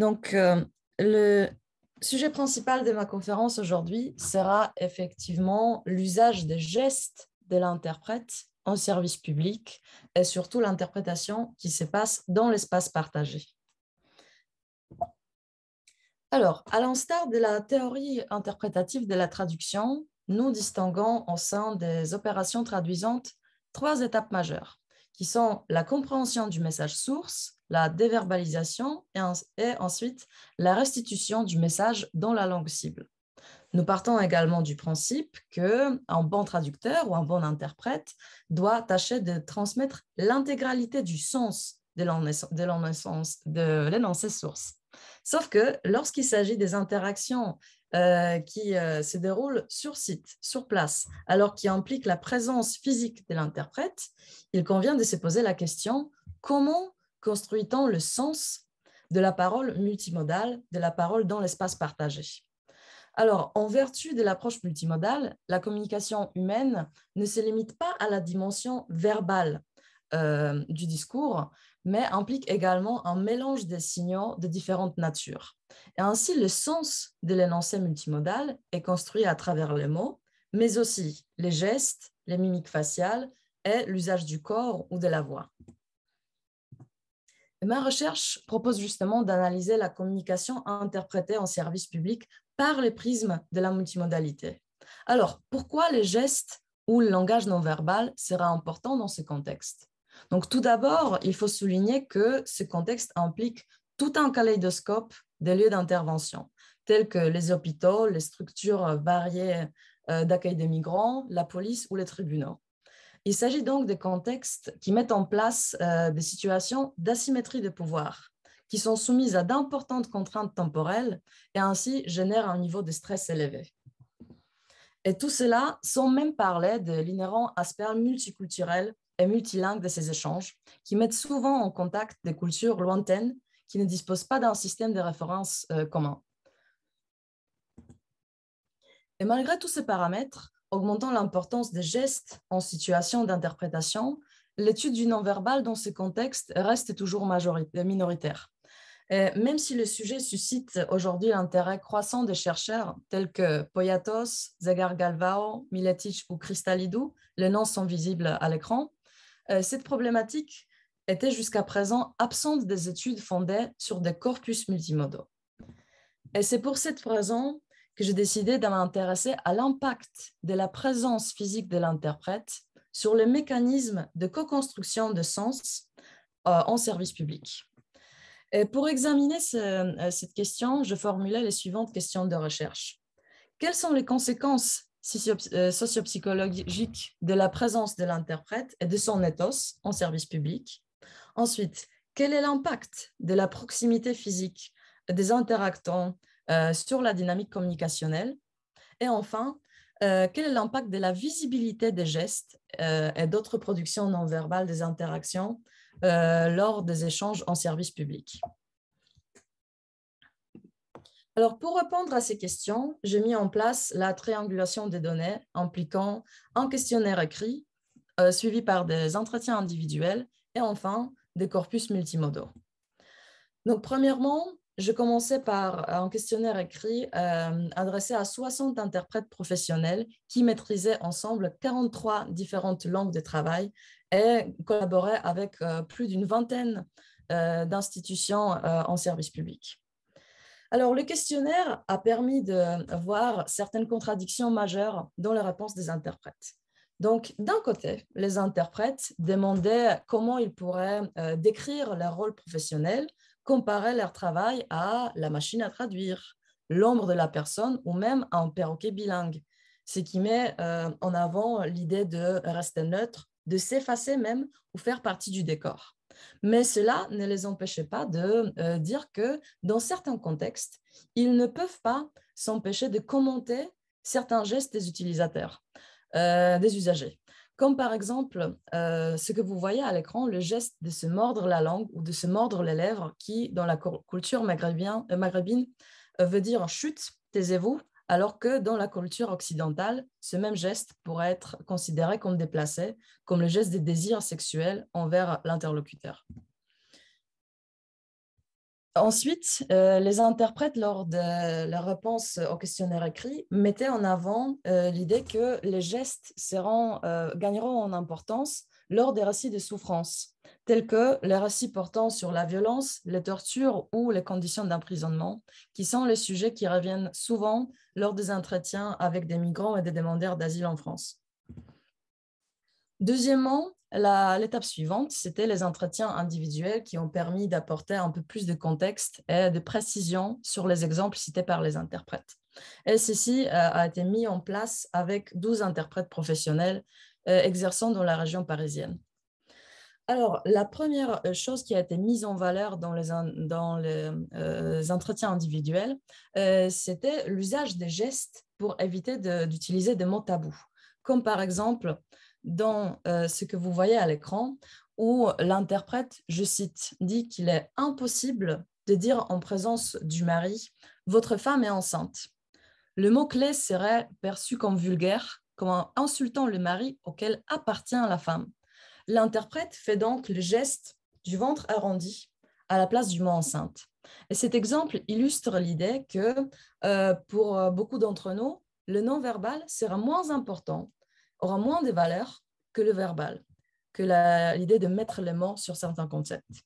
Donc, euh, le sujet principal de ma conférence aujourd'hui sera effectivement l'usage des gestes de l'interprète en service public et surtout l'interprétation qui se passe dans l'espace partagé. Alors, à l'instar de la théorie interprétative de la traduction, nous distinguons au sein des opérations traduisantes trois étapes majeures qui sont la compréhension du message source, la déverbalisation et, ensuite la restitution du message dans la langue cible. Nous partons également du principe que un bon traducteur ou un bon interprète doit tâcher de transmettre l'intégralité du sens de l'énoncé source. Sauf que lorsqu'il s'agit des interactions euh, qui euh, se déroule sur site, sur place, alors qui implique la présence physique de l'interprète, il convient de se poser la question comment construit-on le sens de la parole multimodale, de la parole dans l'espace partagé alors, en vertu de l'approche multimodale, la communication humaine ne se limite pas à la dimension verbale euh, du discours, mais implique également un mélange des signaux de différentes natures. Et ainsi, le sens de l'énoncé multimodal est construit à travers les mots, mais aussi les gestes, les mimiques faciales et l'usage du corps ou de la voix. ma recherche propose justement d'analyser la communication interprétée en service public par les prismes de la multimodalité. Alors, pourquoi les gestes ou le langage non verbal sera important dans ce contexte donc tout d'abord, il faut souligner que ce contexte implique tout un kaléidoscope des lieux d'intervention, tels que les hôpitaux, les structures variées euh, d'accueil des migrants, la police ou les tribunaux. Il s'agit donc de contextes qui mettent en place euh, des situations d'asymétrie de pouvoir, qui sont soumises à d'importantes contraintes temporelles et ainsi génèrent un niveau de stress élevé. Et tout cela sans même parler de l'inhérent aspect multiculturel et multilingue de ces échanges, qui mettent souvent en contact des cultures lointaines qui ne disposent pas d'un système de référence euh, commun. Et malgré tous ces paramètres, augmentant l'importance des gestes en situation d'interprétation, l'étude du non-verbal dans ce contexte reste toujours euh, minoritaire. même si le sujet suscite aujourd'hui l'intérêt croissant des chercheurs tels que Poyatos, Zagar Galvao, Miletic ou Kristalidou, les noms sont visibles à l'écran, euh, cette problématique était jusqu'à présent absente des études fondées sur des corpus multimodaux. Et c'est pour cette raison que j'ai décidé de m'intéresser à l'impact de la présence physique de l'interprète sur le mécanisme de co-construction de sens euh, en service public. Et pour examiner euh, cette question, je formulais les suivantes questions de recherche. Quelles sont les conséquences euh, sociopsychologique de la présence de l'interprète et de son ethos en service public. Ensuite, quel est l'impact de la proximité physique des interactants euh, sur la dynamique communicationnelle Et enfin, euh, quel est l'impact de la visibilité des gestes et d'autres productions non verbales des interactions lors des échanges en service public alors, pour répondre à ces questions, j'ai mis en place la triangulation des données impliquant un questionnaire écrit, euh, suivi par des entretiens individuels et enfin des corpus multimodaux. Donc, premièrement, je commençais par un euh, questionnaire écrit euh, adressé à 60 interprètes professionnels qui maîtrisaient ensemble 43 différentes langues de travail et collaboraient avec plus d'une vingtaine d'institutions en service public. Alors, le questionnaire a permis de voir certaines contradictions majeures dans les réponses des interprètes. Donc, d'un côté, les interprètes demandaient comment ils pourraient euh, décrire leur rôle professionnel, comparer leur travail à la machine à traduire, l'ombre de la personne ou même à un perroquet bilingue, ce qui met euh, en avant l'idée de rester neutre, de s'effacer même ou faire partie du décor. Mais cela ne les empêchait pas de euh, dire que dans certains contextes, ils ne peuvent pas s'empêcher de commenter certains gestes des utilisateurs, euh, des usagers. Comme par exemple euh, ce que vous voyez à l'écran, le geste de se mordre la langue ou de se mordre les lèvres qui, dans la culture maghrébine, veut dire chute, taisez-vous, alors que dans la culture occidentale, ce même geste pourrait être considéré comme déplacé, comme le geste des désirs sexuels envers l'interlocuteur. Ensuite, euh, les interprètes, lors de la réponse au questionnaire écrit, mettaient en avant euh, l'idée que les gestes euh, gagneront en importance lors des récits de souffrance, tels que les récits portant sur la violence, les tortures ou les conditions d'emprisonnement, qui sont les sujets qui reviennent souvent lors des entretiens avec des migrants et des demandeurs d'asile en France. Deuxièmement, l'étape suivante, c'était les entretiens individuels qui ont permis d'apporter un peu plus de contexte et de précision sur les exemples cités par les interprètes. Et ceci euh, a été mis en place avec 12 interprètes professionnels euh, exerçant dans la région parisienne. Alors, la première euh, chose qui a été mise en valeur dans les, dans les euh, entretiens individuels, c'était l'usage des gestes pour éviter d'utiliser des mots tabous, comme par exemple dans ce que vous voyez à l'écran, où l'interprète, je cite, dit qu'il est impossible de dire en présence du mari, votre femme est enceinte. Le mot-clé serait perçu comme vulgaire comme en insultant le mari auquel appartient la femme. L'interprète fait donc le geste du ventre arrondi à la place du mot enceinte. Et cet exemple illustre l'idée que euh, pour euh, beaucoup d'entre nous, le non-verbal sera moins important, aura moins de valeur que le verbal, que l'idée de mettre le mot sur certains concepts.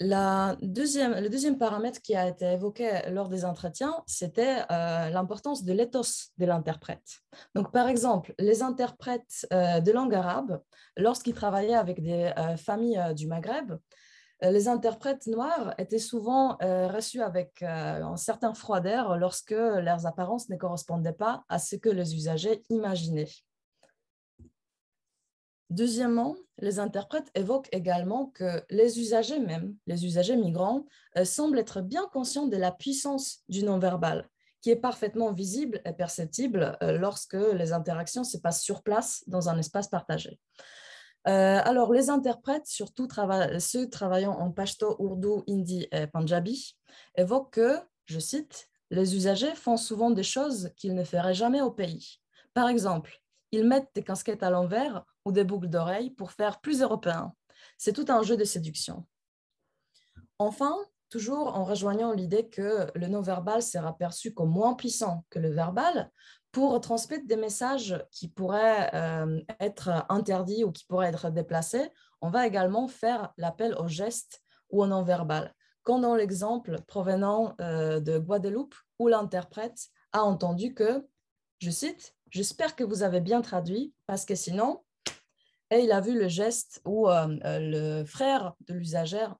le deuxième paramètre qui a été évoqué lors des entretiens, c'était euh, l'importance de l'éthos de l'interprète. Donc, par exemple, les interprètes euh, de langue arabe, lorsqu'ils travaillaient avec des euh, familles du Maghreb, les interprètes noirs étaient souvent reçus avec un certain froid d'air lorsque leurs apparences ne correspondaient pas à ce que les usagers imaginaient. Deuxièmement, les interprètes évoquent également que les usagers même, les usagers migrants, euh, semblent être bien conscients de la puissance du non-verbal, qui est parfaitement visible et perceptible euh, lorsque les interactions se passent sur place dans un espace partagé. Euh, alors, les interprètes, surtout ceux travaillant en pashto, urdu, hindi et punjabi, évoquent que, je cite, les usagers font souvent des choses qu'ils ne feraient jamais au pays. Par exemple, ils mettent des casquettes à l'envers ou des boucles d'oreilles pour faire plus européen. C'est tout un jeu de séduction. Enfin, toujours en rejoignant l'idée que le non-verbal sera perçu comme moins puissant que le verbal pour transmettre des messages qui pourraient euh, être interdits ou qui pourraient être déplacés, on va également faire l'appel au geste ou au non-verbal, comme dans l'exemple provenant euh, de Guadeloupe où l'interprète a entendu que, je cite, J'espère que vous avez bien traduit, parce que sinon, et il a vu le geste où euh, euh, le frère de l'usagère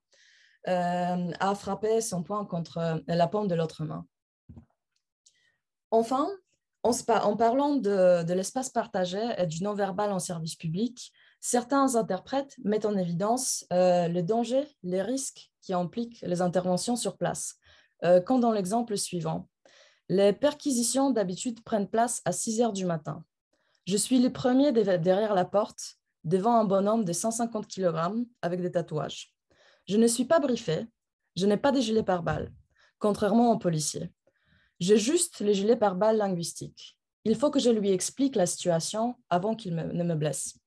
euh, a frappé son poing contre la paume de l'autre main. Enfin, en, parlant de, l'espace partagé et du non-verbal en service public, certains interprètes mettent en évidence les dangers, les risques qui impliquent les interventions sur place, euh, comme dans l'exemple suivant. Les perquisitions d'habitude prennent place à 6 heures du matin. Je suis le premier derrière la porte devant un bonhomme de 150 kg avec des tatouages. Je ne suis pas briefée, je n'ai pas de gilet pare-balles, contrairement aux policiers. J'ai juste les gilets pare-balles linguistique Il faut que je lui explique la situation avant qu'il ne me blesse.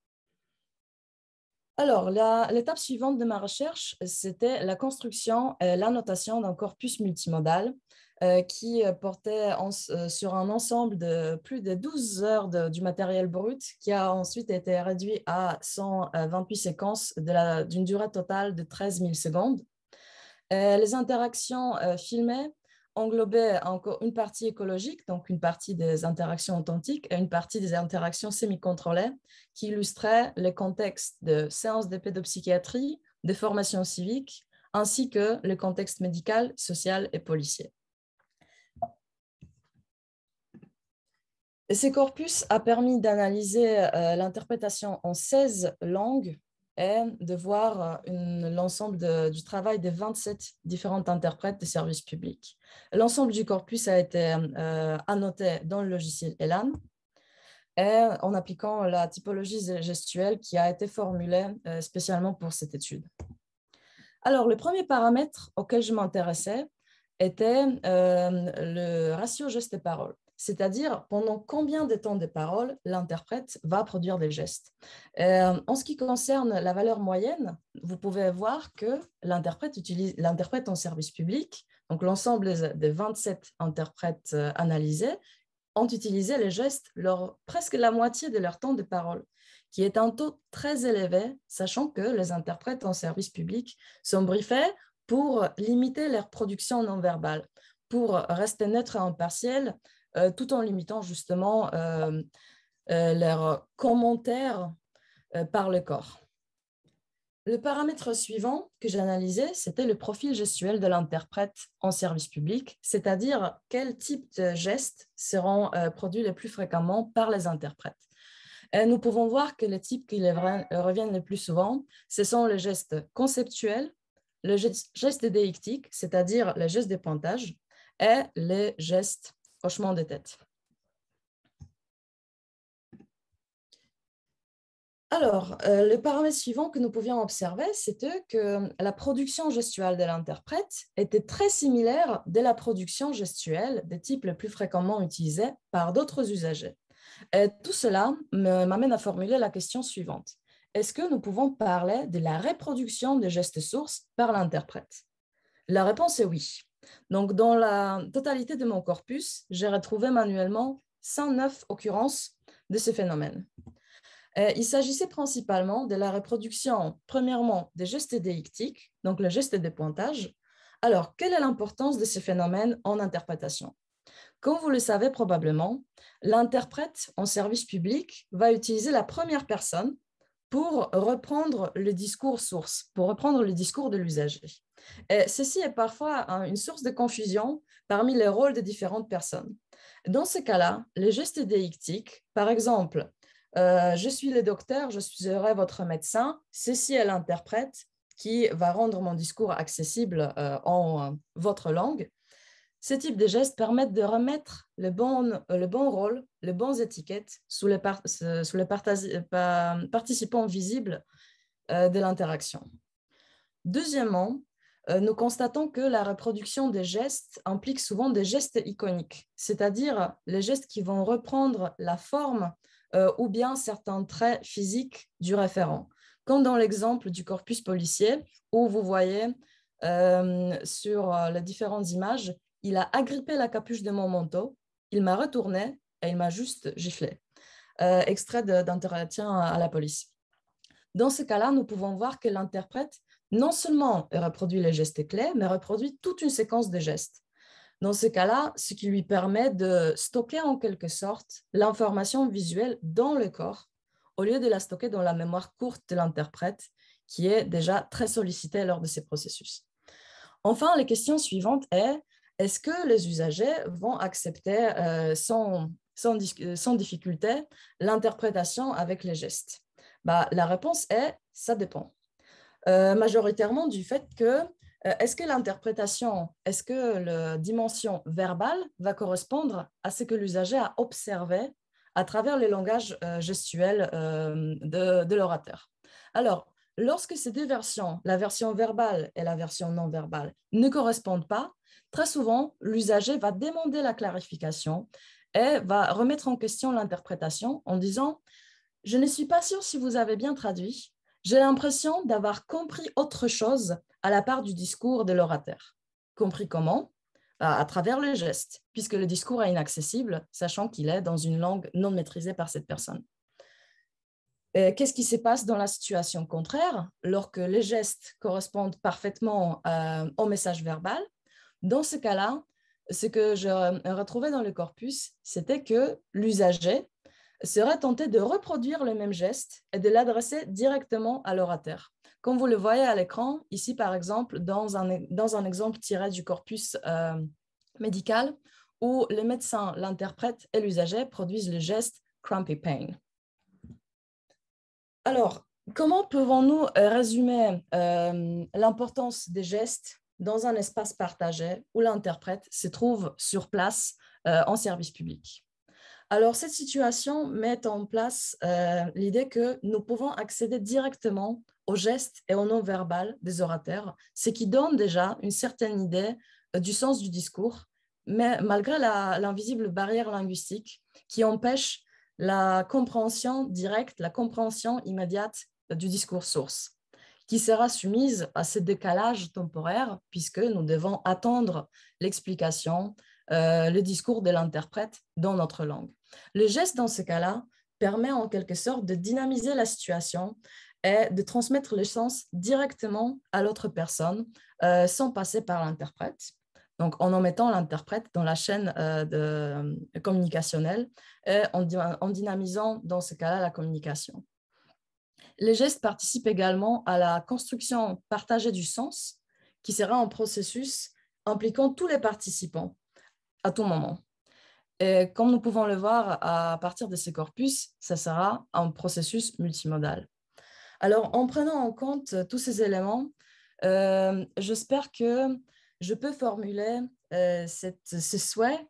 Alors, l'étape suivante de ma recherche, euh, c'était la construction et euh, l'annotation d'un corpus multimodal euh, qui portait sur un ensemble de plus de 12 heures de, du matériel brut qui a ensuite été réduit à 128 séquences d'une durée totale de 13 000 secondes. les interactions filmées englobait encore une partie écologique, donc une partie des interactions authentiques et une partie des interactions semi-contrôlées qui illustrait les contextes de séances de pédopsychiatrie, de formation civique, ainsi que le contexte médical, social et policier. Et ces corpus a permis d'analyser euh, l'interprétation en 16 langues et de voir euh, l'ensemble du travail des 27 différentes interprètes des services publics. L'ensemble du corpus a été euh, annoté dans le logiciel ELAN en appliquant la typologie gestuelle qui a été formulée euh, spécialement pour cette étude. Alors, le premier paramètre auquel je m'intéressais était le ratio geste et parole c'est-à-dire pendant combien de temps de parole l'interprète va produire des gestes. Euh, en ce qui concerne la valeur moyenne, vous pouvez voir que l'interprète en service public, donc l'ensemble des 27 interprètes euh, analysés ont utilisé les gestes lors presque la moitié de leur temps de parole qui est un taux très élevé, sachant que les interprètes en service public sont briefés pour limiter leur production non verbale, pour rester neutre et impartiel euh, tout en limitant justement euh, euh, leurs commentaires par le corps. Le paramètre suivant que j'analysais, c'était le profil gestuel de l'interprète en service public, c'est-à-dire quel type de gestes seront produits le plus fréquemment par les interprètes. nous pouvons voir que les types qui reviennent le plus souvent, ce sont les gestes conceptuels, le geste déictique, c'est-à-dire les gestes de pointage, et les gestes Hochement des têtes. Alors, euh, le paramètre suivant que nous pouvions observer, c'était que la production gestuelle de l'interprète était très similaire de la production gestuelle des types les plus fréquemment utilisés par d'autres usagers. Euh, tout cela m'amène à formuler la question suivante. Est-ce que nous pouvons parler de la reproduction des gestes sources par l'interprète La réponse est oui. Donc, dans la totalité de mon corpus, j'ai retrouvé manuellement 109 occurrences de ce phénomène. Euh, il s'agissait principalement de la reproduction, premièrement, des gestes déictiques, donc le geste de pointage. Alors, quelle est l'importance de ce phénomène en interprétation Comme vous le savez probablement, l'interprète en service public va utiliser la première personne pour reprendre le discours source, pour reprendre le discours de l'usager. Ceci est parfois hein, une source de confusion parmi les rôles des différentes personnes. Dans ce cas-là, les gestes déictiques, par exemple, euh, je suis le docteur, je serai votre médecin, ceci est l'interprète qui va rendre mon discours accessible euh, en euh, votre langue, ces types de gestes permettent de remettre le bon, euh, le bon rôle, les bonnes étiquettes sous les, euh, les euh, participants visibles de l'interaction. Deuxièmement, nous constatons que la reproduction des gestes implique souvent des gestes iconiques, c'est-à-dire les gestes qui vont reprendre la forme ou bien certains traits physiques du référent, comme dans l'exemple du corpus policier où vous voyez sur les différentes images il a agrippé la capuche de mon manteau, il m'a retourné et il m'a juste giflé. Euh, extrait d'un à la police. Dans ce cas-là, nous pouvons voir que l'interprète non seulement reproduit les gestes clés, mais reproduit toute une séquence de gestes. Dans ce cas-là, ce qui lui permet de stocker en quelque sorte l'information visuelle dans le corps, au lieu de la stocker dans la mémoire courte de l'interprète, qui est déjà très sollicitée lors de ces processus. Enfin, la question suivante est, est-ce que les usagers vont accepter euh, sans, euh, sans, difficulté l'interprétation avec les gestes bah, La réponse est ça dépend. Euh, majoritairement du fait que est-ce que l'interprétation, est-ce que la dimension verbale va correspondre à ce que l'usager a observé à travers les langages gestuels de l'orateur Alors, lorsque ces deux versions, la version verbale et la version non verbale, ne correspondent pas, très souvent, l'usager va demander la clarification et va remettre en question l'interprétation en disant Je ne suis pas sûr si vous avez bien traduit, j'ai l'impression d'avoir compris autre chose à la part du discours de l'orateur. Compris comment à travers le geste, puisque le discours est inaccessible, sachant qu'il est dans une langue non maîtrisée par cette personne. Euh, qu'est-ce qui se passe dans la situation contraire, lorsque les gestes correspondent parfaitement euh, au message verbal dans ce cas-là, ce que je retrouvais dans le corpus, c'était que l'usager serait tenté de reproduire le même geste et de l'adresser directement à l'orateur. Comme vous le voyez à l'écran, ici par exemple, dans un, exemple tiré du corpus euh, médical, où les médecins, l'interprète et l'usager produisent le geste crampy pain. Alors, comment pouvons-nous euh, résumer euh, l'importance des gestes dans un espace partagé où l'interprète se trouve sur place euh, en service public. Alors, cette situation met en place euh, l'idée que nous pouvons accéder directement aux gestes et au noms verbal des orateurs, ce qui donne déjà une certaine idée euh, du sens du discours, mais malgré l'invisible barrière linguistique qui empêche la compréhension directe, la compréhension immédiate du discours source qui sera soumise à ce décalage temporaire, puisque nous devons attendre l'explication, euh, le discours de l'interprète dans notre langue. Le geste, dans ce cas-là, permet en quelque sorte de dynamiser la situation et de transmettre le sens directement à l'autre personne euh, sans passer par l'interprète. Donc, en en mettant l'interprète dans la chaîne euh, de, communicationnelle et en, en, dynamisant, dans ce cas-là, la communication. Les gestes participent également à la construction partagée du sens, qui sera un processus impliquant tous les participants à tout moment. Et comme nous pouvons le voir à partir de ce corpus, ça sera un processus multimodal. Alors, en prenant en compte tous ces éléments, euh, j'espère que je peux formuler euh, ce souhait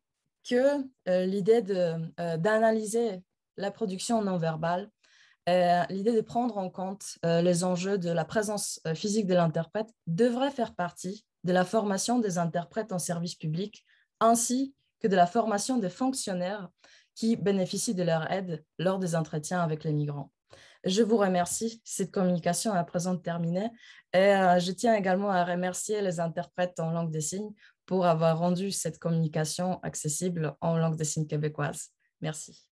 que euh, l'idée d'analyser la production non verbale euh, l'idée de prendre en compte euh, les enjeux de la présence euh, physique de l'interprète devrait faire partie de la formation des interprètes en service public, ainsi que de la formation des fonctionnaires qui bénéficient de leur aide lors des entretiens avec les migrants. Je vous remercie. Cette communication est à présent terminée. Et je tiens également à remercier les interprètes en langue des signes pour avoir rendu cette communication accessible en langue des signes québécoise. Merci.